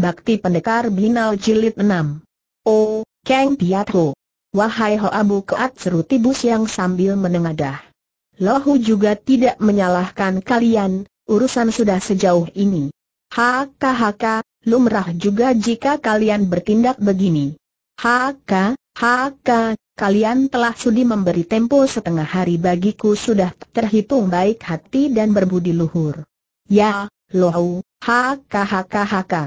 Bakti Pendekar Binal Jilid 6 Oh, Kang Piat Ho Wahai Ho Abu Keat seru tibus yang sambil menengadah Lohu juga tidak menyalahkan kalian, urusan sudah sejauh ini Haka-haka, lumrah juga jika kalian bertindak begini Haka, haka, kalian telah sudi memberi tempo setengah hari bagiku sudah terhitung baik hati dan berbudi luhur Ya, Lohu, haka haka haka.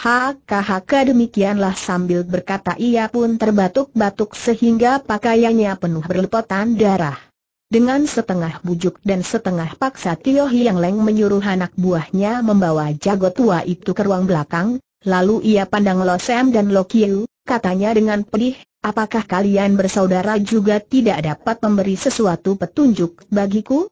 Hahaha demikianlah sambil berkata ia pun terbatuk-batuk sehingga pakaiannya penuh berlepotan darah. Dengan setengah bujuk dan setengah paksa Tio Hiang Leng menyuruh anak buahnya membawa jago tua itu ke ruang belakang, lalu ia pandang Lo Sam dan Lo Kiu, katanya dengan pedih, apakah kalian bersaudara juga tidak dapat memberi sesuatu petunjuk bagiku?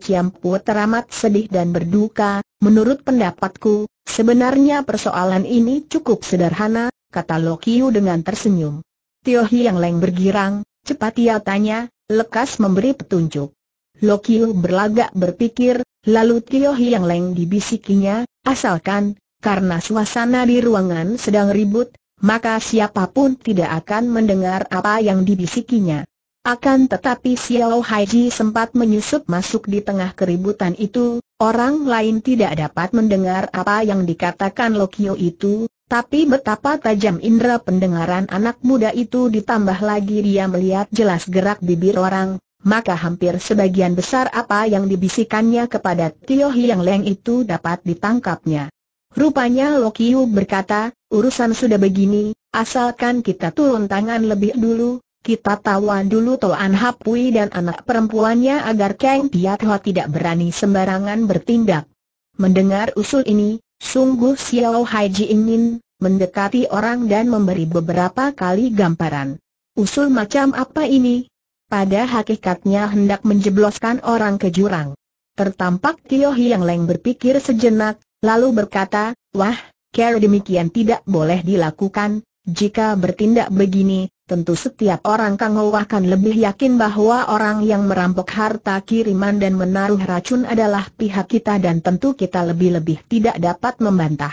Chiam pu teramat sedih dan berduka, menurut pendapatku, Sebenarnya persoalan ini cukup sederhana, kata Lokiu dengan tersenyum. Tio Hiang Leng bergirang, cepat ia tanya, lekas memberi petunjuk. Lokiu berlagak berpikir, lalu Tio Hiang Leng dibisikinya, asalkan, karena suasana di ruangan sedang ribut, maka siapapun tidak akan mendengar apa yang dibisikinya. Akan tetapi Xiao Haiji sempat menyusup masuk di tengah keributan itu, Orang lain tidak dapat mendengar apa yang dikatakan Lokio itu, tapi betapa tajam indera pendengaran anak muda itu ditambah lagi dia melihat jelas gerak bibir orang, maka hampir sebagian besar apa yang dibisikannya kepada Tio Hiang Leng itu dapat ditangkapnya. Rupanya Lokio berkata, urusan sudah begini, asalkan kita turun tangan lebih dulu, kita tawan dulu Toan Hapui dan anak perempuannya agar Kang Piat tidak berani sembarangan bertindak. Mendengar usul ini, sungguh Xiao Hai ingin mendekati orang dan memberi beberapa kali gambaran. Usul macam apa ini? Pada hakikatnya hendak menjebloskan orang ke jurang. Tertampak Tio Hiang Leng berpikir sejenak, lalu berkata, Wah, Care demikian tidak boleh dilakukan, jika bertindak begini, tentu setiap orang Kangou akan lebih yakin bahwa orang yang merampok harta kiriman dan menaruh racun adalah pihak kita dan tentu kita lebih-lebih tidak dapat membantah.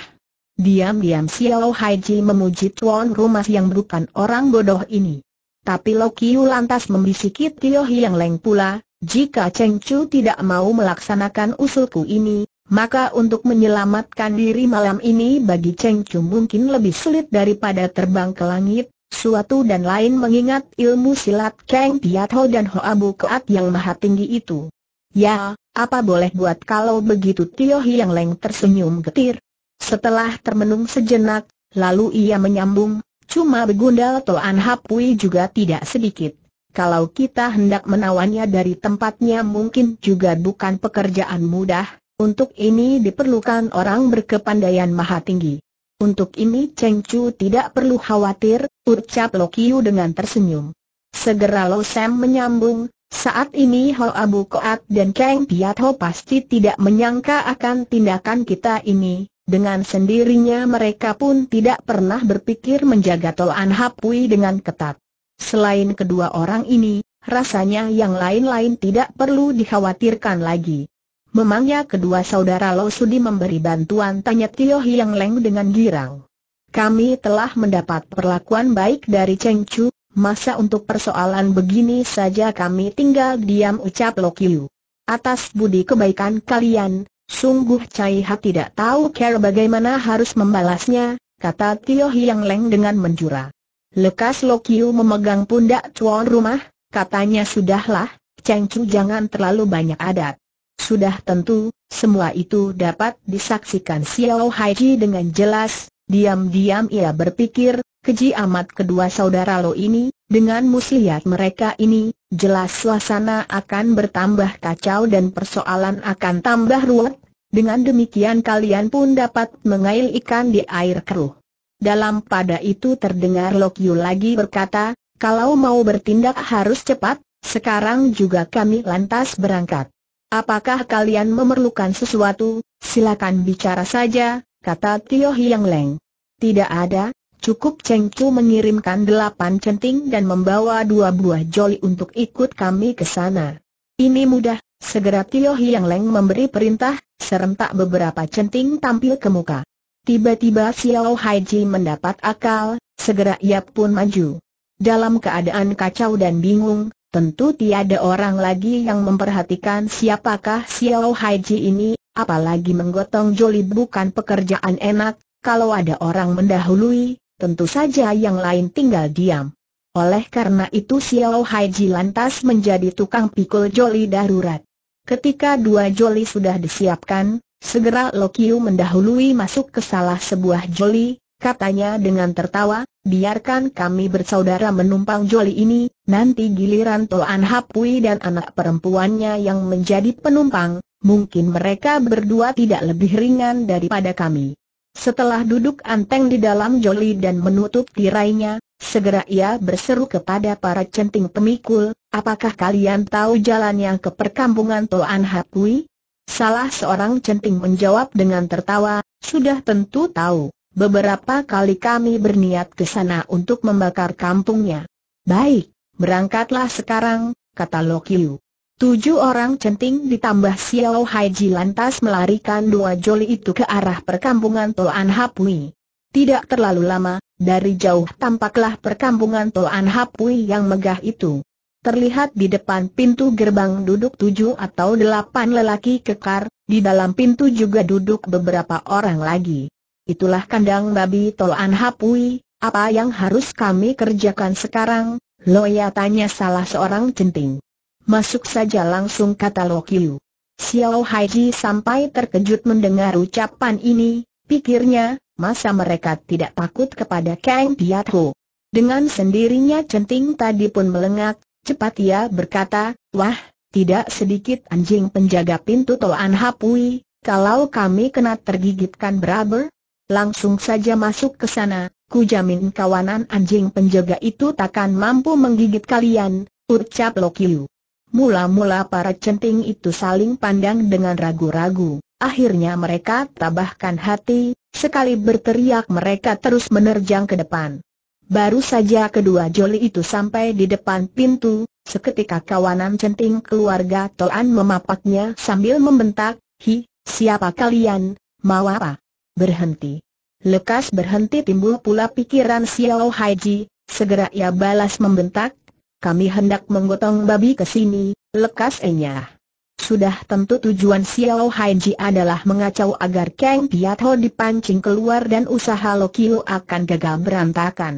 Diam-diam Xiao Haiji memuji tuan rumah yang bukan orang bodoh ini. Tapi Lo Kiu lantas membisiki Tio Hiang Leng pula, jika Cheng Chu tidak mau melaksanakan usulku ini, maka untuk menyelamatkan diri malam ini bagi Cheng Chu mungkin lebih sulit daripada terbang ke langit, suatu dan lain mengingat ilmu silat Kang Ho dan Hoa keat yang maha tinggi itu. Ya, apa boleh buat kalau begitu Tio Hiang Leng tersenyum getir. Setelah termenung sejenak, lalu ia menyambung, cuma begundal Toan Hapui juga tidak sedikit. Kalau kita hendak menawannya dari tempatnya mungkin juga bukan pekerjaan mudah, untuk ini diperlukan orang berkepandaian maha tinggi. Untuk ini Cheng Chu tidak perlu khawatir, ucap Lo Kiu dengan tersenyum. Segera Lo Sam menyambung, saat ini Ho Abu Koat dan Kang Piat Ho pasti tidak menyangka akan tindakan kita ini, dengan sendirinya mereka pun tidak pernah berpikir menjaga Tol An Hapui dengan ketat. Selain kedua orang ini, rasanya yang lain-lain tidak perlu dikhawatirkan lagi. Memangnya kedua saudara Lo Sudi memberi bantuan tanya Tio Hiang Leng dengan girang. Kami telah mendapat perlakuan baik dari Cheng Chu, masa untuk persoalan begini saja kami tinggal diam ucap Lo Kiu. Atas budi kebaikan kalian, sungguh Cai Ha tidak tahu care bagaimana harus membalasnya, kata Tio Hiang Leng dengan menjura. Lekas Lokiu memegang pundak tuan rumah, katanya sudahlah, Cheng Chu jangan terlalu banyak adat. Sudah tentu, semua itu dapat disaksikan Xiao Haiji dengan jelas, diam-diam ia berpikir, keji amat kedua saudara lo ini, dengan muslihat mereka ini, jelas suasana akan bertambah kacau dan persoalan akan tambah ruwet, dengan demikian kalian pun dapat mengail ikan di air keruh. Dalam pada itu terdengar Lok Yu lagi berkata, kalau mau bertindak harus cepat, sekarang juga kami lantas berangkat. Apakah kalian memerlukan sesuatu? Silakan bicara saja, kata Tio Hiang Leng. Tidak ada, cukup Cheng Chu mengirimkan delapan centing dan membawa dua buah joli untuk ikut kami ke sana. Ini mudah, segera Tio Hiang Leng memberi perintah, serentak beberapa centing tampil ke muka. Tiba-tiba Xiao Ji mendapat akal, segera ia pun maju. Dalam keadaan kacau dan bingung, Tentu tiada orang lagi yang memperhatikan siapakah Xiao Haiji ini, apalagi menggotong joli bukan pekerjaan enak, kalau ada orang mendahului, tentu saja yang lain tinggal diam. Oleh karena itu Xiao Haiji lantas menjadi tukang pikul joli darurat. Ketika dua joli sudah disiapkan, segera Lokiu mendahului masuk ke salah sebuah joli, katanya dengan tertawa, biarkan kami bersaudara menumpang joli ini, nanti giliran Toan Hapui dan anak perempuannya yang menjadi penumpang, mungkin mereka berdua tidak lebih ringan daripada kami. Setelah duduk anteng di dalam joli dan menutup tirainya, segera ia berseru kepada para centing pemikul, apakah kalian tahu jalan yang ke perkampungan Toan Hapui? Salah seorang centing menjawab dengan tertawa, sudah tentu tahu. Beberapa kali kami berniat ke sana untuk membakar kampungnya. Baik, berangkatlah sekarang, kata Lokiu. Tujuh orang centing ditambah Xiao Haiji lantas melarikan dua joli itu ke arah perkampungan Toan Hapui. Tidak terlalu lama, dari jauh tampaklah perkampungan Toan Hapui yang megah itu. Terlihat di depan pintu gerbang duduk tujuh atau delapan lelaki kekar, di dalam pintu juga duduk beberapa orang lagi. Itulah kandang babi Toan Hapui, apa yang harus kami kerjakan sekarang? Loya tanya salah seorang centing. Masuk saja langsung kata Lokiu. Xiao Haiji sampai terkejut mendengar ucapan ini, pikirnya, masa mereka tidak takut kepada Kang Piatho. Dengan sendirinya centing tadi pun melengak, cepat ia berkata, wah, tidak sedikit anjing penjaga pintu Toan Hapui, kalau kami kena tergigitkan beraber, Langsung saja masuk ke sana, ku jamin kawanan anjing penjaga itu takkan mampu menggigit kalian, ucap Lokiu. Mula-mula para centing itu saling pandang dengan ragu-ragu, akhirnya mereka tabahkan hati, sekali berteriak mereka terus menerjang ke depan. Baru saja kedua joli itu sampai di depan pintu, seketika kawanan centing keluarga Toan memapaknya sambil membentak, Hi, siapa kalian, mau apa? berhenti. Lekas berhenti timbul pula pikiran Xiao Haji, segera ia balas membentak, kami hendak menggotong babi ke sini, lekas enyah. Sudah tentu tujuan Xiao Haiji adalah mengacau agar Kang Piatho dipancing keluar dan usaha Lokiu akan gagal berantakan.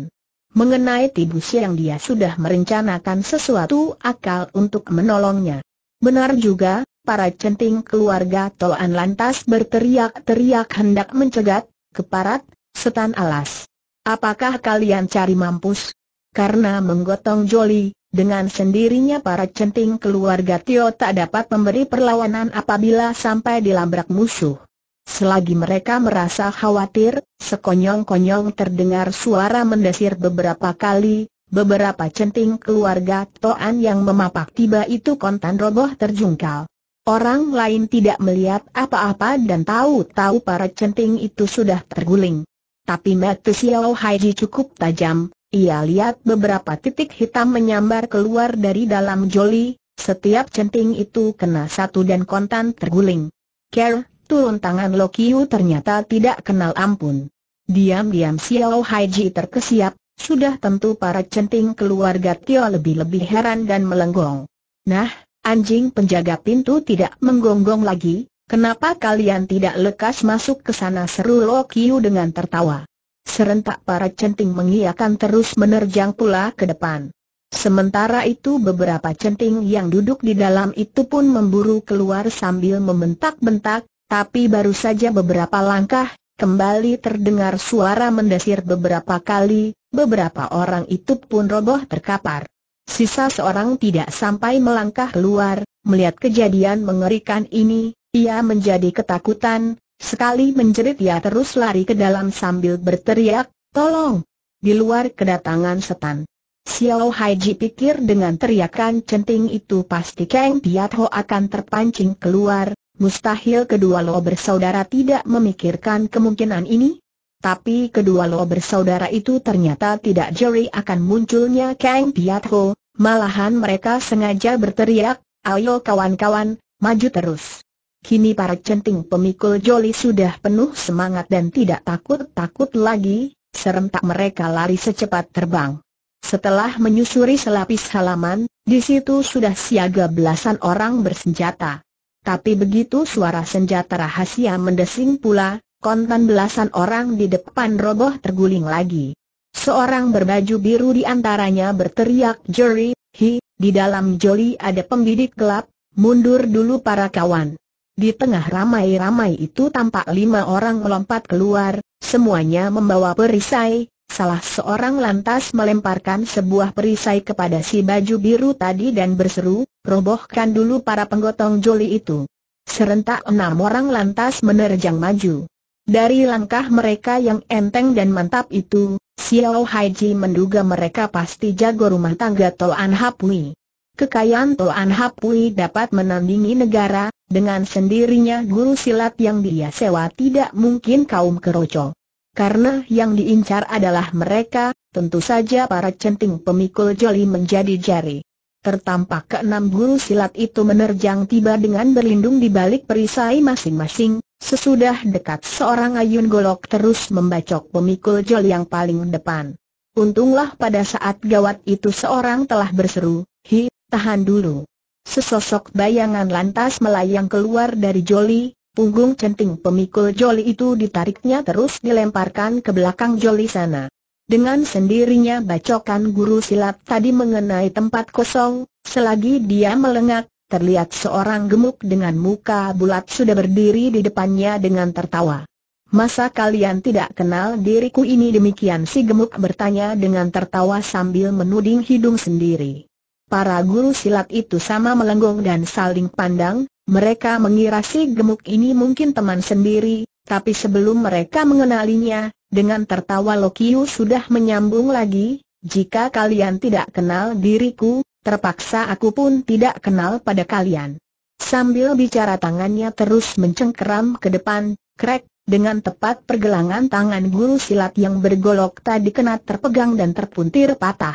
Mengenai Tibu Siang dia sudah merencanakan sesuatu akal untuk menolongnya. Benar juga, para centing keluarga Toan lantas berteriak-teriak hendak mencegat, keparat, setan alas. Apakah kalian cari mampus? Karena menggotong Joli, dengan sendirinya para centing keluarga Tio tak dapat memberi perlawanan apabila sampai dilabrak musuh. Selagi mereka merasa khawatir, sekonyong-konyong terdengar suara mendesir beberapa kali, beberapa centing keluarga Toan yang memapak tiba itu kontan roboh terjungkal. Orang lain tidak melihat apa-apa dan tahu-tahu para centing itu sudah terguling. Tapi mata Xiao Haiji cukup tajam, ia lihat beberapa titik hitam menyambar keluar dari dalam joli, setiap centing itu kena satu dan kontan terguling. Ker, turun tangan Lokiu ternyata tidak kenal ampun. Diam-diam Xiao Haiji terkesiap, sudah tentu para centing keluarga Tio lebih-lebih heran dan melenggong. Nah, Anjing penjaga pintu tidak menggonggong lagi, kenapa kalian tidak lekas masuk ke sana seru Lo Kiu dengan tertawa. Serentak para centing mengiakan terus menerjang pula ke depan. Sementara itu beberapa centing yang duduk di dalam itu pun memburu keluar sambil membentak-bentak, tapi baru saja beberapa langkah, kembali terdengar suara mendesir beberapa kali, beberapa orang itu pun roboh terkapar. Sisa seorang tidak sampai melangkah keluar, melihat kejadian mengerikan ini, ia menjadi ketakutan, sekali menjerit ia terus lari ke dalam sambil berteriak, tolong! Di luar kedatangan setan. Xiao Haiji pikir dengan teriakan centing itu pasti Kang Tiat Ho akan terpancing keluar, mustahil kedua lo bersaudara tidak memikirkan kemungkinan ini, tapi kedua Lo bersaudara itu ternyata tidak jeri akan munculnya Kang Piat Ho, malahan mereka sengaja berteriak, ayo kawan-kawan, maju terus. Kini para centing pemikul joli sudah penuh semangat dan tidak takut-takut lagi, serentak mereka lari secepat terbang. Setelah menyusuri selapis halaman, di situ sudah siaga belasan orang bersenjata. Tapi begitu suara senjata rahasia mendesing pula, kontan belasan orang di depan roboh terguling lagi. Seorang berbaju biru di antaranya berteriak Jerry, hi, di dalam joli ada pembidik gelap, mundur dulu para kawan. Di tengah ramai-ramai itu tampak lima orang melompat keluar, semuanya membawa perisai, Salah seorang lantas melemparkan sebuah perisai kepada si baju biru tadi dan berseru, robohkan dulu para penggotong joli itu. Serentak enam orang lantas menerjang maju. Dari langkah mereka yang enteng dan mantap itu, Xiao Haiji menduga mereka pasti jago rumah tangga An Hapui. Kekayaan An Hapui dapat menandingi negara, dengan sendirinya guru silat yang dia sewa tidak mungkin kaum keroco. Karena yang diincar adalah mereka, tentu saja para centing pemikul joli menjadi jari. Tertampak keenam guru silat itu menerjang tiba dengan berlindung di balik perisai masing-masing, Sesudah dekat seorang ayun golok terus membacok pemikul jol yang paling depan. Untunglah pada saat gawat itu seorang telah berseru, Hi, tahan dulu. Sesosok bayangan lantas melayang keluar dari joli, punggung centing pemikul joli itu ditariknya terus dilemparkan ke belakang joli sana. Dengan sendirinya bacokan guru silat tadi mengenai tempat kosong, selagi dia melengak, terlihat seorang gemuk dengan muka bulat sudah berdiri di depannya dengan tertawa. Masa kalian tidak kenal diriku ini demikian si gemuk bertanya dengan tertawa sambil menuding hidung sendiri. Para guru silat itu sama melenggong dan saling pandang, mereka mengira si gemuk ini mungkin teman sendiri, tapi sebelum mereka mengenalinya, dengan tertawa Lokiu sudah menyambung lagi, jika kalian tidak kenal diriku, Terpaksa aku pun tidak kenal pada kalian. Sambil bicara tangannya terus mencengkeram ke depan, krek, dengan tepat pergelangan tangan guru silat yang bergolok tadi kena terpegang dan terpuntir patah.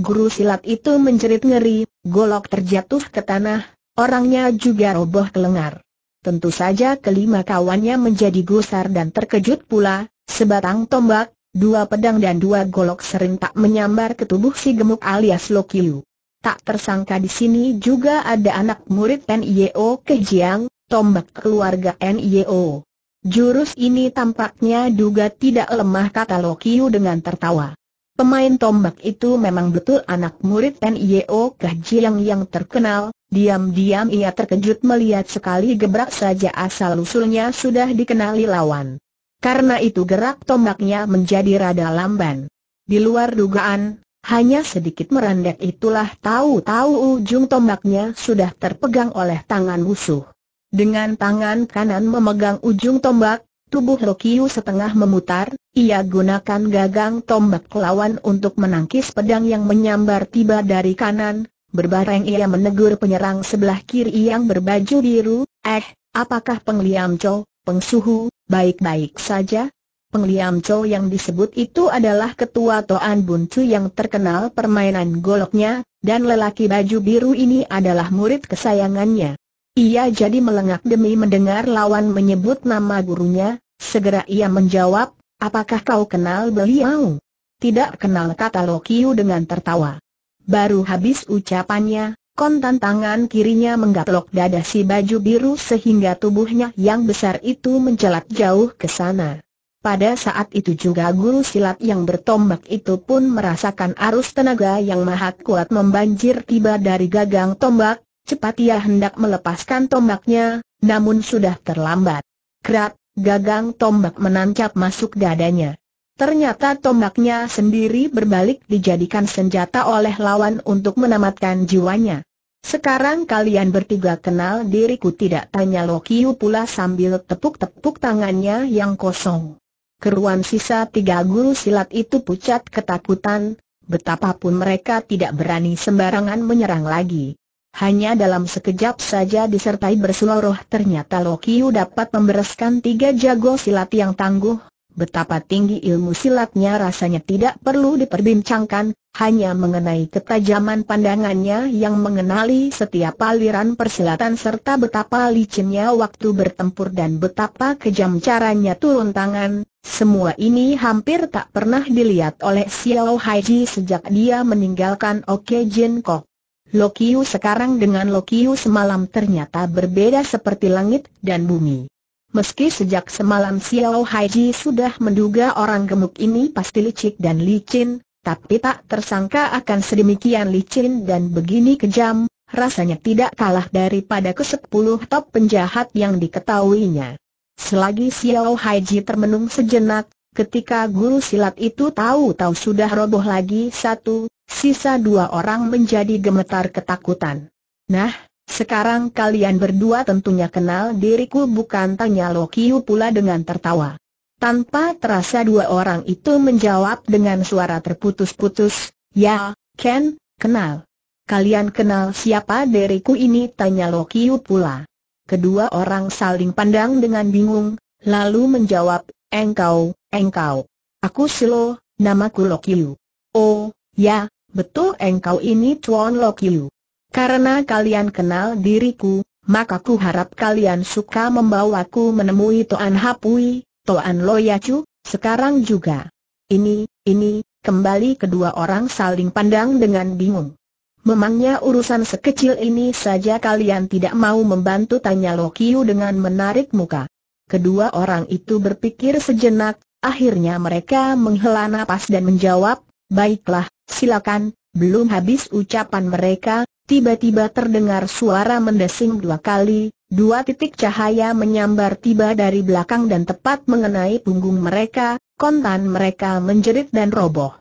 Guru silat itu menjerit ngeri, golok terjatuh ke tanah, orangnya juga roboh kelengar. Tentu saja kelima kawannya menjadi gusar dan terkejut pula, sebatang tombak, dua pedang dan dua golok serentak menyambar ke tubuh si gemuk alias Lokiu. Tak tersangka di sini juga ada anak murid NIO Kejiang, tombak keluarga NIO. Jurus ini tampaknya juga tidak lemah kata Lokiu dengan tertawa. Pemain tombak itu memang betul anak murid NIO Kejiang yang terkenal, diam-diam ia terkejut melihat sekali gebrak saja asal-usulnya sudah dikenali lawan. Karena itu gerak tombaknya menjadi rada lamban. Di luar dugaan, hanya sedikit merendek itulah tahu-tahu ujung tombaknya sudah terpegang oleh tangan musuh. Dengan tangan kanan memegang ujung tombak, tubuh Rokiu setengah memutar, ia gunakan gagang tombak lawan untuk menangkis pedang yang menyambar tiba dari kanan, berbareng ia menegur penyerang sebelah kiri yang berbaju biru, eh, apakah pengliam Chow, pengsuhu, baik-baik saja? Pengliam Cho yang disebut itu adalah ketua Toan Bun Chu yang terkenal permainan goloknya, dan lelaki baju biru ini adalah murid kesayangannya. Ia jadi melengak demi mendengar lawan menyebut nama gurunya, segera ia menjawab, apakah kau kenal beliau? Tidak kenal kata Lokiu dengan tertawa. Baru habis ucapannya, kontan tangan kirinya menggaplok dada si baju biru sehingga tubuhnya yang besar itu mencelat jauh ke sana. Pada saat itu juga guru silat yang bertombak itu pun merasakan arus tenaga yang mahat kuat membanjir tiba dari gagang tombak, cepat ia hendak melepaskan tombaknya, namun sudah terlambat. Kerat, gagang tombak menancap masuk dadanya. Ternyata tombaknya sendiri berbalik dijadikan senjata oleh lawan untuk menamatkan jiwanya. Sekarang kalian bertiga kenal diriku tidak tanya Lokiu pula sambil tepuk-tepuk tangannya yang kosong. Keruan sisa tiga guru silat itu pucat ketakutan, betapapun mereka tidak berani sembarangan menyerang lagi. Hanya dalam sekejap saja disertai berseloroh ternyata Lokiu dapat membereskan tiga jago silat yang tangguh, betapa tinggi ilmu silatnya rasanya tidak perlu diperbincangkan, hanya mengenai ketajaman pandangannya yang mengenali setiap aliran persilatan serta betapa licinnya waktu bertempur dan betapa kejam caranya turun tangan, semua ini hampir tak pernah dilihat oleh Xiao Haiji sejak dia meninggalkan Oke Jin Kok. Lokiu sekarang dengan Lokiu semalam ternyata berbeda seperti langit dan bumi. Meski sejak semalam Xiao Haiji sudah menduga orang gemuk ini pasti licik dan licin, tapi tak tersangka akan sedemikian licin dan begini kejam, rasanya tidak kalah daripada kesepuluh top penjahat yang diketahuinya. Selagi Xiao Haiji termenung sejenak, ketika guru silat itu tahu-tahu sudah roboh lagi satu, sisa dua orang menjadi gemetar ketakutan. Nah, sekarang kalian berdua tentunya kenal diriku bukan tanya Lokiu pula dengan tertawa. Tanpa terasa dua orang itu menjawab dengan suara terputus-putus, Ya, Ken, kenal. Kalian kenal siapa diriku ini tanya Lokiu pula. Kedua orang saling pandang dengan bingung, lalu menjawab, engkau, engkau. Aku Silo, namaku lokyu. Oh, ya, betul engkau ini Tuan lokyu. Karena kalian kenal diriku, maka ku harap kalian suka membawaku menemui tuan Hapui, tuan Loyacu, sekarang juga. Ini, ini, kembali kedua orang saling pandang dengan bingung. Memangnya urusan sekecil ini saja kalian tidak mau membantu tanya Lokiu dengan menarik muka. Kedua orang itu berpikir sejenak, akhirnya mereka menghela napas dan menjawab, baiklah, silakan, belum habis ucapan mereka, tiba-tiba terdengar suara mendesing dua kali, dua titik cahaya menyambar tiba dari belakang dan tepat mengenai punggung mereka, kontan mereka menjerit dan roboh.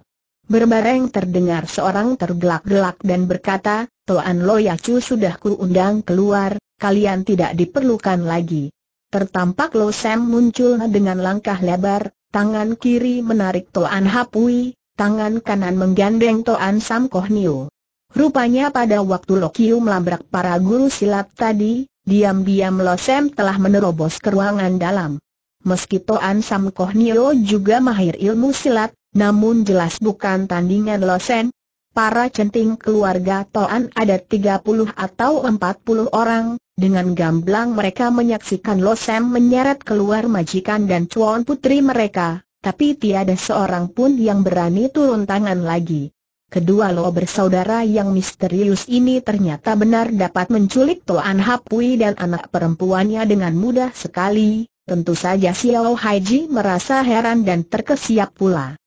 Berbareng terdengar seorang tergelak-gelak dan berkata, Toan Loyacu sudah ku undang keluar, kalian tidak diperlukan lagi. Tertampak Lo Sam muncul dengan langkah lebar, tangan kiri menarik Toan Hapui, tangan kanan menggandeng Toan Sam Koh Rupanya pada waktu Lo Kiu melabrak para guru silat tadi, diam-diam Lo Sam telah menerobos ke ruangan dalam. Meski Toan Sam Koh juga mahir ilmu silat, namun jelas bukan tandingan Losen. Para centing keluarga Toan ada 30 atau 40 orang, dengan gamblang mereka menyaksikan Losen menyeret keluar majikan dan cuan putri mereka, tapi tiada seorang pun yang berani turun tangan lagi. Kedua Lo bersaudara yang misterius ini ternyata benar dapat menculik Toan Hapui dan anak perempuannya dengan mudah sekali. Tentu saja Xiao Haiji merasa heran dan terkesiap pula.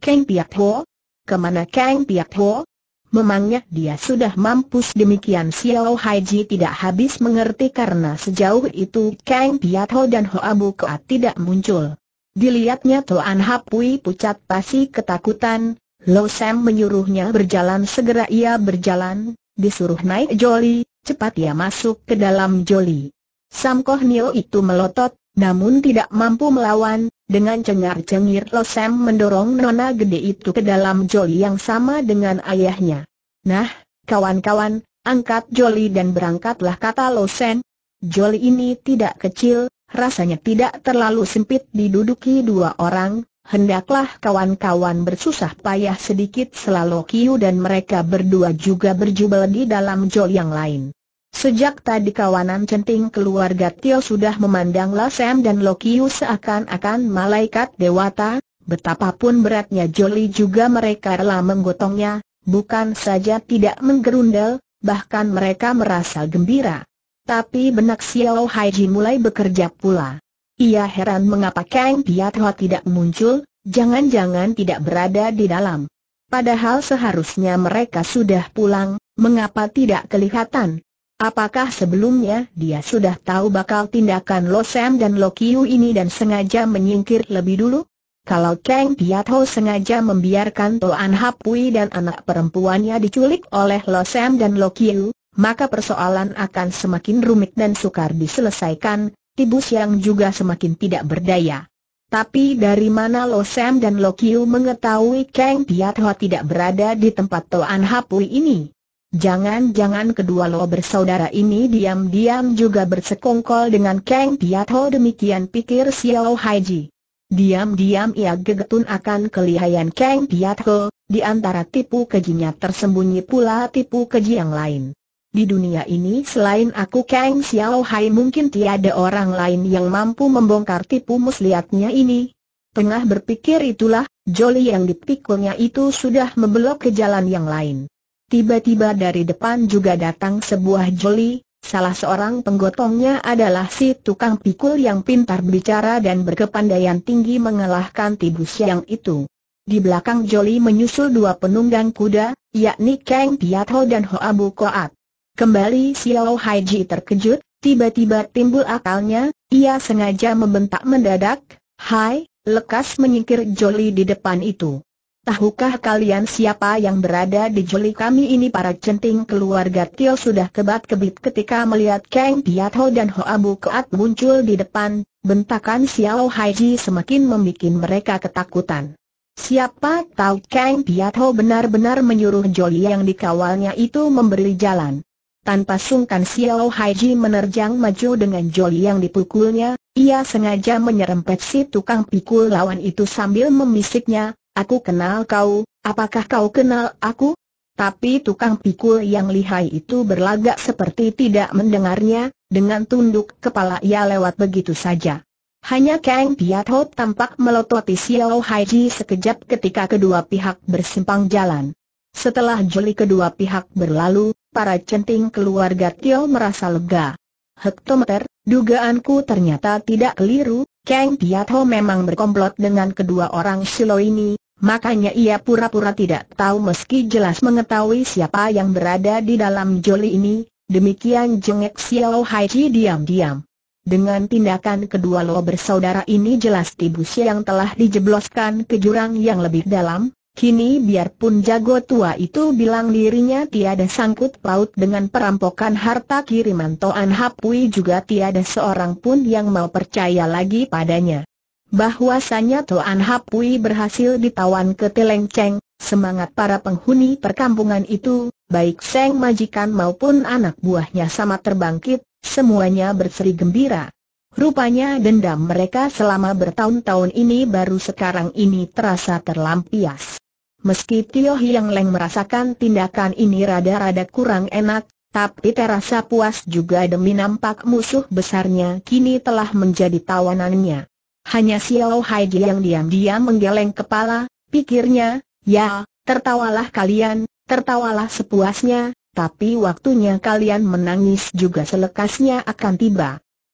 Kang Piat Ho? Kemana Kang Piat Ho? Memangnya dia sudah mampus demikian Xiao Haiji tidak habis mengerti karena sejauh itu Kang Piat Ho dan Hoa Bukoa tidak muncul. Dilihatnya Tuan Hapui pucat pasti ketakutan, Lo Sam menyuruhnya berjalan segera ia berjalan, disuruh naik joli, cepat ia masuk ke dalam joli. Sam Koh Nio itu melotot, namun tidak mampu melawan, dengan cengar-cengir Lo Sam mendorong nona gede itu ke dalam joli yang sama dengan ayahnya. Nah, kawan-kawan, angkat joli dan berangkatlah kata Lo Sam. Joli ini tidak kecil, rasanya tidak terlalu sempit diduduki dua orang, hendaklah kawan-kawan bersusah payah sedikit selalu kiu dan mereka berdua juga berjubel di dalam joli yang lain. Sejak tadi kawanan centing keluarga Tio sudah memandang Lasem dan Lokiu seakan-akan malaikat dewata, betapapun beratnya Jolly juga mereka rela menggotongnya, bukan saja tidak menggerundel, bahkan mereka merasa gembira. Tapi benak Xiao Haiji mulai bekerja pula. Ia heran mengapa Kang Piatho tidak muncul, jangan-jangan tidak berada di dalam. Padahal seharusnya mereka sudah pulang, mengapa tidak kelihatan? Apakah sebelumnya dia sudah tahu bakal tindakan Lo Sam dan Lo Kiu ini dan sengaja menyingkir lebih dulu? Kalau Kang Cheng Ho sengaja membiarkan Toan Hapui dan anak perempuannya diculik oleh Lo Sam dan Lo Kiu, maka persoalan akan semakin rumit dan sukar diselesaikan, Tibus yang juga semakin tidak berdaya. Tapi dari mana Lo Sam dan Lo Kiu mengetahui Kang Ho tidak berada di tempat Toan Hapui ini? Jangan-jangan kedua lo bersaudara ini diam-diam juga bersekongkol dengan Kang Piatho demikian pikir Xiao Haiji. Diam-diam ia gegetun akan kelihayan Kang Piatho, di antara tipu kejinya tersembunyi pula tipu keji yang lain. Di dunia ini selain aku Kang Xiao Hai mungkin tiada orang lain yang mampu membongkar tipu muslihatnya ini. Tengah berpikir itulah, Jolly yang dipikulnya itu sudah membelok ke jalan yang lain. Tiba-tiba dari depan juga datang sebuah joli, salah seorang penggotongnya adalah si tukang pikul yang pintar bicara dan berkepandaian tinggi mengalahkan tibus yang itu. Di belakang joli menyusul dua penunggang kuda, yakni Kang Piatho dan Ho Abu Koat. Kembali Xiao Haiji terkejut, tiba-tiba timbul akalnya, ia sengaja membentak mendadak, Hai, lekas menyingkir joli di depan itu. Tahukah kalian siapa yang berada di juli kami ini para centing keluarga Tio sudah kebat-kebit ketika melihat Kang Ho dan Ho Abu Keat muncul di depan, bentakan Xiao Haiji semakin membuat mereka ketakutan. Siapa tahu Kang Ho benar-benar menyuruh juli yang dikawalnya itu memberi jalan. Tanpa sungkan Xiao Haiji menerjang maju dengan juli yang dipukulnya, ia sengaja menyerempet si tukang pikul lawan itu sambil memisiknya, Aku kenal kau, apakah kau kenal aku? Tapi tukang pikul yang lihai itu berlagak seperti tidak mendengarnya, dengan tunduk kepala ia lewat begitu saja. Hanya Kang Piat tampak melototi Xiao Haiji sekejap ketika kedua pihak bersimpang jalan. Setelah jeli kedua pihak berlalu, para centing keluarga Tio merasa lega. Hektometer, dugaanku ternyata tidak keliru, Kang Piat memang berkomplot dengan kedua orang silo ini, Makanya ia pura-pura tidak tahu meski jelas mengetahui siapa yang berada di dalam joli ini, demikian jengek Xiao Hai diam-diam. Dengan tindakan kedua lo bersaudara ini jelas tibus yang telah dijebloskan ke jurang yang lebih dalam, kini biarpun jago tua itu bilang dirinya tiada sangkut paut dengan perampokan harta kiriman Toan Hapui juga tiada seorang pun yang mau percaya lagi padanya bahwasanya Toan Hapui berhasil ditawan ke Telengceng, semangat para penghuni perkampungan itu, baik Seng Majikan maupun anak buahnya sama terbangkit, semuanya berseri gembira. Rupanya dendam mereka selama bertahun-tahun ini baru sekarang ini terasa terlampias. Meski Tio Hiang Leng merasakan tindakan ini rada-rada kurang enak, tapi terasa puas juga demi nampak musuh besarnya kini telah menjadi tawanannya. Hanya Xiao Haiji yang diam-diam menggeleng kepala, pikirnya, ya, tertawalah kalian, tertawalah sepuasnya, tapi waktunya kalian menangis juga selekasnya akan tiba.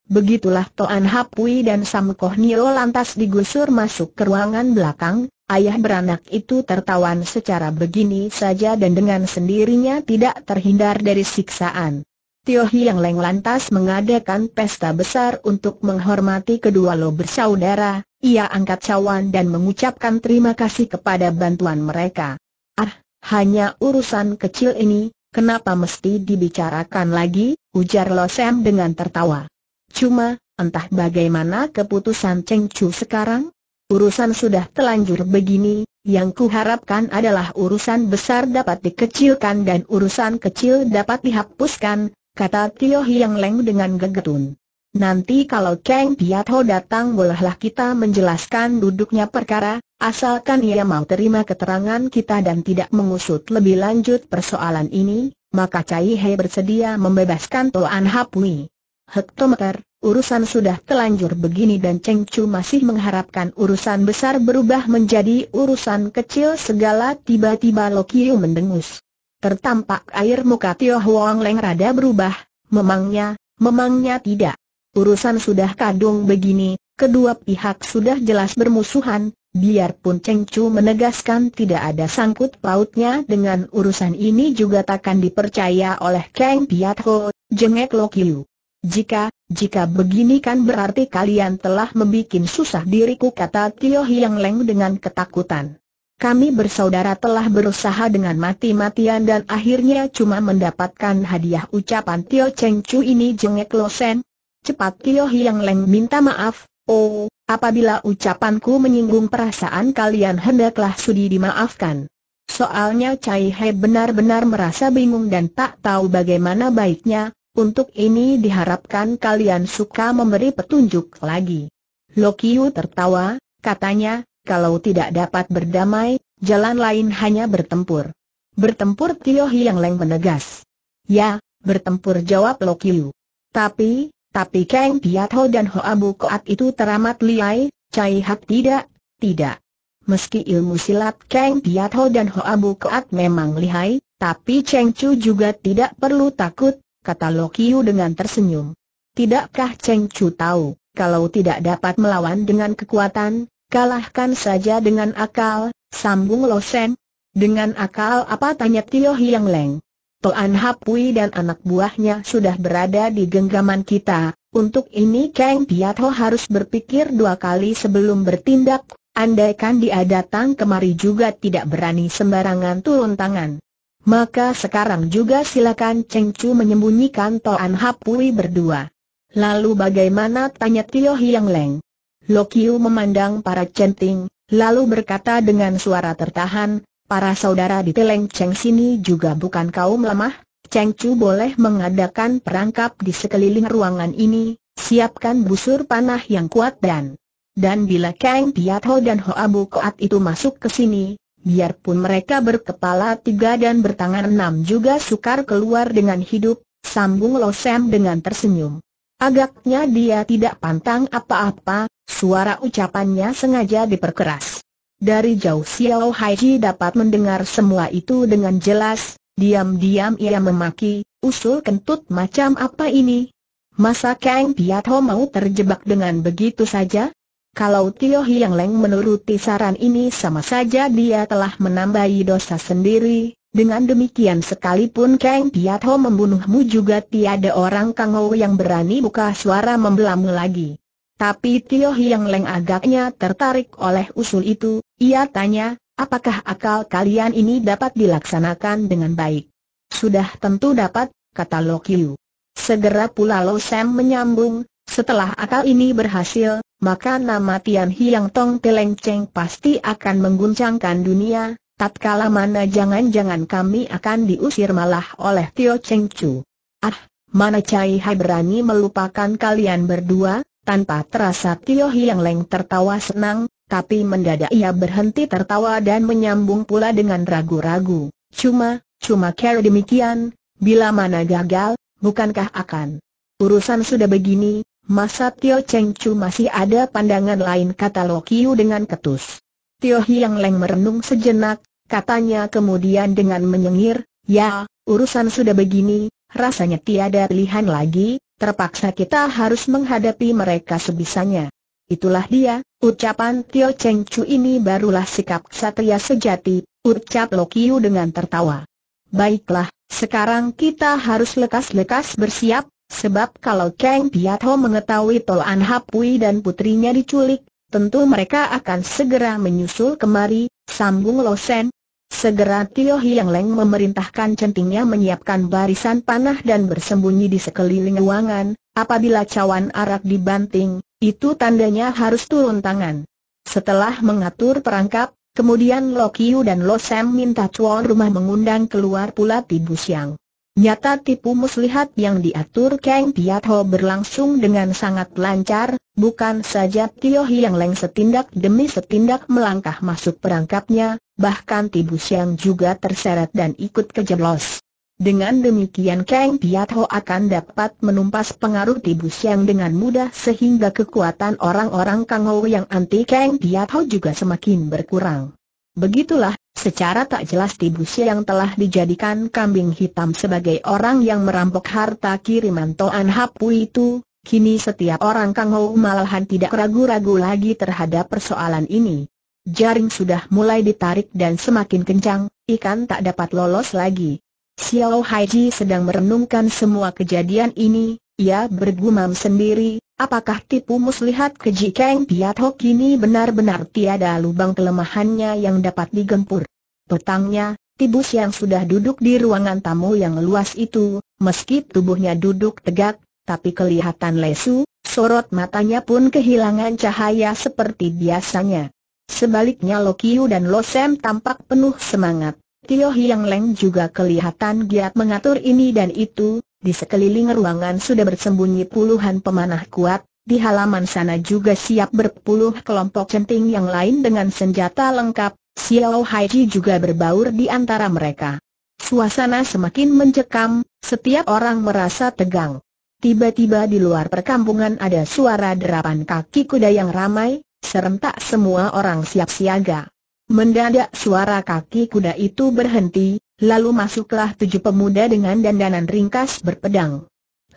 Begitulah Toan Hapui dan Sam Koh Nio lantas digusur masuk ke ruangan belakang, ayah beranak itu tertawan secara begini saja dan dengan sendirinya tidak terhindar dari siksaan. Tio yang Leng lantas mengadakan pesta besar untuk menghormati kedua lo bersaudara, ia angkat cawan dan mengucapkan terima kasih kepada bantuan mereka. Ah, hanya urusan kecil ini, kenapa mesti dibicarakan lagi, ujar Lo Sam dengan tertawa. Cuma, entah bagaimana keputusan Cheng Chu sekarang? Urusan sudah telanjur begini, yang kuharapkan adalah urusan besar dapat dikecilkan dan urusan kecil dapat dihapuskan, kata Tio Hiang Leng dengan gegetun. Nanti kalau Kang Piatho datang bolehlah kita menjelaskan duduknya perkara, asalkan ia mau terima keterangan kita dan tidak mengusut lebih lanjut persoalan ini, maka Cai He bersedia membebaskan Toan Hapui. Hektometer, urusan sudah telanjur begini dan Cheng Chu masih mengharapkan urusan besar berubah menjadi urusan kecil segala tiba-tiba Lokiu mendengus. Tertampak air muka Tio Huang Leng rada berubah, memangnya, memangnya tidak. Urusan sudah kadung begini, kedua pihak sudah jelas bermusuhan, biarpun Cheng Chu menegaskan tidak ada sangkut pautnya dengan urusan ini juga takkan dipercaya oleh Kang Piat Ho, jengek Lo Kiu. Jika, jika begini kan berarti kalian telah membuat susah diriku kata Tio Hiang Leng dengan ketakutan. Kami bersaudara telah berusaha dengan mati-matian dan akhirnya cuma mendapatkan hadiah ucapan Tio Cheng Chu ini jengek Lo Losen. Cepat Tio Hiang Leng minta maaf, oh, apabila ucapanku menyinggung perasaan kalian hendaklah sudi dimaafkan. Soalnya Cai He benar-benar merasa bingung dan tak tahu bagaimana baiknya, untuk ini diharapkan kalian suka memberi petunjuk lagi. Lokiu tertawa, katanya, kalau tidak dapat berdamai, jalan lain hanya bertempur. Bertempur Tio Hiang Leng menegas. Ya, bertempur jawab Lo Kiu. Tapi, tapi Kang ho dan ho abu Koat itu teramat liai, Cai Hak tidak, tidak. Meski ilmu silat Kang ho dan ho abu Koat memang lihai, tapi Cheng Chu juga tidak perlu takut, kata Lo Kiu dengan tersenyum. Tidakkah Cheng Chu tahu, kalau tidak dapat melawan dengan kekuatan, Kalahkan saja dengan akal, sambung Lo Sen. Dengan akal apa tanya Tio Hiang Leng? Toan Hapui dan anak buahnya sudah berada di genggaman kita. Untuk ini Kang Piatho harus berpikir dua kali sebelum bertindak. Andaikan dia datang kemari juga tidak berani sembarangan turun tangan. Maka sekarang juga silakan Cheng Chu menyembunyikan Toan Hapui berdua. Lalu bagaimana tanya Tio Hiang Leng? Lokiu memandang para centing, lalu berkata dengan suara tertahan, para saudara di Teleng Cheng sini juga bukan kaum lemah, Cheng Chu boleh mengadakan perangkap di sekeliling ruangan ini, siapkan busur panah yang kuat dan... Dan bila Kang Ho dan Hoabu Koat itu masuk ke sini, biarpun mereka berkepala tiga dan bertangan enam juga sukar keluar dengan hidup, sambung Lo Sam dengan tersenyum. Agaknya dia tidak pantang apa-apa, suara ucapannya sengaja diperkeras. Dari jauh Xiao Haiji dapat mendengar semua itu dengan jelas, diam-diam ia memaki, usul kentut macam apa ini? Masa Kang Piatho mau terjebak dengan begitu saja? Kalau Tio Hiang Leng menuruti saran ini sama saja dia telah menambahi dosa sendiri, dengan demikian sekalipun Kang Piatho membunuhmu juga tiada orang Kang Ho yang berani buka suara membelamu lagi. Tapi Tio Hiang Leng agaknya tertarik oleh usul itu, ia tanya, apakah akal kalian ini dapat dilaksanakan dengan baik? Sudah tentu dapat, kata Lo Kiu. Segera pula Lo Sam menyambung, setelah akal ini berhasil, maka nama Tian Hiang Tong Teleng Cheng pasti akan mengguncangkan dunia, Tatkala mana jangan-jangan kami akan diusir malah oleh Tio Cheng Chu. Ah, mana Cai Hai berani melupakan kalian berdua, tanpa terasa Tio Hiang Leng tertawa senang, tapi mendadak ia berhenti tertawa dan menyambung pula dengan ragu-ragu. Cuma, cuma care demikian, bila mana gagal, bukankah akan? Urusan sudah begini, masa Tio Cheng Chu masih ada pandangan lain kata Lokiu dengan ketus. Tio Hiang Leng merenung sejenak, katanya kemudian dengan menyengir, ya, urusan sudah begini, rasanya tiada pilihan lagi, terpaksa kita harus menghadapi mereka sebisanya. Itulah dia, ucapan Tio Cheng Chu ini barulah sikap ksatria sejati, ucap Lokiu dengan tertawa. Baiklah, sekarang kita harus lekas-lekas bersiap, sebab kalau Kang Piatho mengetahui Tol Hapui dan putrinya diculik, tentu mereka akan segera menyusul kemari, sambung Losen. Segera Tio Hiang Leng memerintahkan centingnya menyiapkan barisan panah dan bersembunyi di sekeliling ruangan, apabila cawan arak dibanting, itu tandanya harus turun tangan. Setelah mengatur perangkap, kemudian Lo Kiu dan Lo Sam minta cuan rumah mengundang keluar pula Tibu Siang. Nyata tipu muslihat yang diatur Kang Piatho berlangsung dengan sangat lancar, bukan saja Tio Hiang Leng setindak demi setindak melangkah masuk perangkapnya, bahkan Tibu Siang juga terseret dan ikut kejeblos. Dengan demikian Kang Piatho akan dapat menumpas pengaruh Tibu Siang dengan mudah sehingga kekuatan orang-orang Kang Ho yang anti Kang Piatho juga semakin berkurang. Begitulah Secara tak jelas Tibusi yang telah dijadikan kambing hitam sebagai orang yang merampok harta kiriman Toan Hapu itu, kini setiap orang Kang Ho malahan tidak ragu-ragu lagi terhadap persoalan ini. Jaring sudah mulai ditarik dan semakin kencang, ikan tak dapat lolos lagi. Xiao Haiji sedang merenungkan semua kejadian ini, ia bergumam sendiri, apakah tipu muslihat keji Kang Piat Ho kini benar-benar tiada lubang kelemahannya yang dapat digempur. Petangnya, tibus yang sudah duduk di ruangan tamu yang luas itu, meski tubuhnya duduk tegak, tapi kelihatan lesu, sorot matanya pun kehilangan cahaya seperti biasanya. Sebaliknya Lokiu dan Losem tampak penuh semangat. Tio Hiang Leng juga kelihatan giat mengatur ini dan itu, di sekeliling ruangan sudah bersembunyi puluhan pemanah kuat, di halaman sana juga siap berpuluh kelompok centing yang lain dengan senjata lengkap, Xiao Haiji juga berbaur di antara mereka. Suasana semakin mencekam, setiap orang merasa tegang. Tiba-tiba di luar perkampungan ada suara derapan kaki kuda yang ramai, serentak semua orang siap siaga. Mendadak suara kaki kuda itu berhenti, lalu masuklah tujuh pemuda dengan dandanan ringkas berpedang.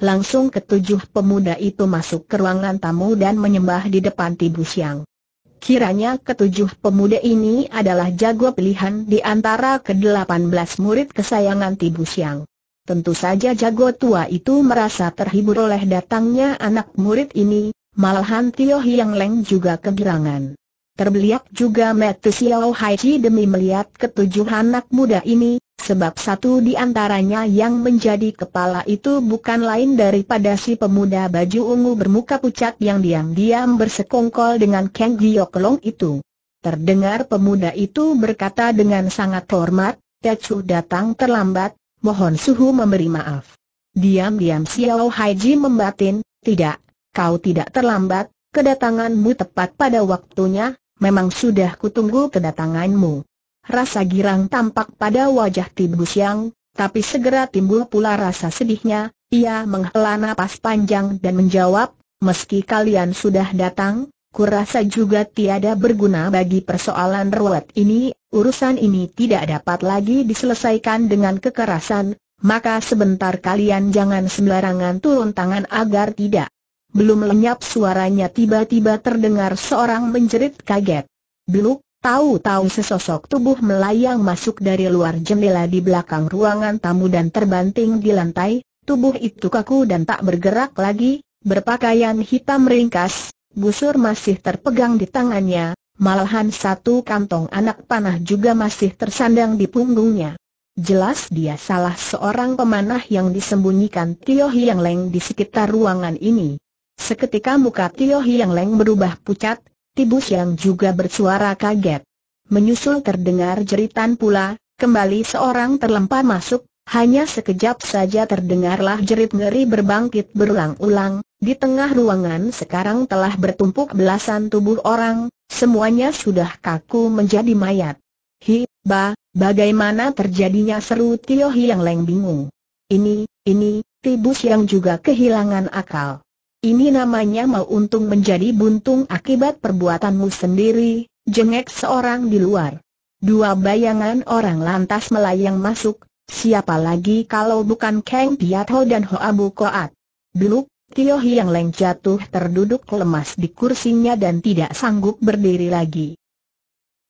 Langsung ketujuh pemuda itu masuk ke ruangan tamu dan menyembah di depan Tibu Siang. Kiranya ketujuh pemuda ini adalah jago pilihan di antara ke-18 murid kesayangan Tibu Siang. Tentu saja jago tua itu merasa terhibur oleh datangnya anak murid ini, malahan Tio Hiang Leng juga kegirangan. Terbeliak juga Matthew Hai Chi demi melihat ketujuh anak muda ini, Sebab satu di antaranya yang menjadi kepala itu bukan lain daripada si pemuda baju ungu bermuka pucat yang diam-diam bersekongkol dengan Kang Long itu. Terdengar pemuda itu berkata dengan sangat hormat, Tecu datang terlambat, mohon suhu memberi maaf. Diam-diam Xiao Haiji membatin, tidak, kau tidak terlambat, kedatanganmu tepat pada waktunya, memang sudah kutunggu kedatanganmu rasa girang tampak pada wajah Tibu Siang, tapi segera timbul pula rasa sedihnya, ia menghela napas panjang dan menjawab, meski kalian sudah datang, kurasa juga tiada berguna bagi persoalan ruwet ini, urusan ini tidak dapat lagi diselesaikan dengan kekerasan, maka sebentar kalian jangan sembarangan turun tangan agar tidak. Belum lenyap suaranya tiba-tiba terdengar seorang menjerit kaget. Beluk, Tahu-tahu sesosok tubuh melayang masuk dari luar jendela di belakang ruangan tamu dan terbanting di lantai, tubuh itu kaku dan tak bergerak lagi, berpakaian hitam ringkas, busur masih terpegang di tangannya, malahan satu kantong anak panah juga masih tersandang di punggungnya. Jelas dia salah seorang pemanah yang disembunyikan Tio Hiang Leng di sekitar ruangan ini. Seketika muka Tio Hiang Leng berubah pucat, Tibus yang juga bersuara kaget. Menyusul terdengar jeritan pula, kembali seorang terlempar masuk, hanya sekejap saja terdengarlah jerit ngeri berbangkit berulang-ulang, di tengah ruangan sekarang telah bertumpuk belasan tubuh orang, semuanya sudah kaku menjadi mayat. Hi, ba, bagaimana terjadinya seru Tio Hiang Leng bingung. Ini, ini, tibus yang juga kehilangan akal. Ini namanya mau untung menjadi buntung akibat perbuatanmu sendiri, jengek seorang di luar. Dua bayangan orang lantas melayang masuk, siapa lagi kalau bukan Kang Piatho dan Hoabu Koat? Beluk, Tio Hiang Leng jatuh terduduk lemas di kursinya dan tidak sanggup berdiri lagi.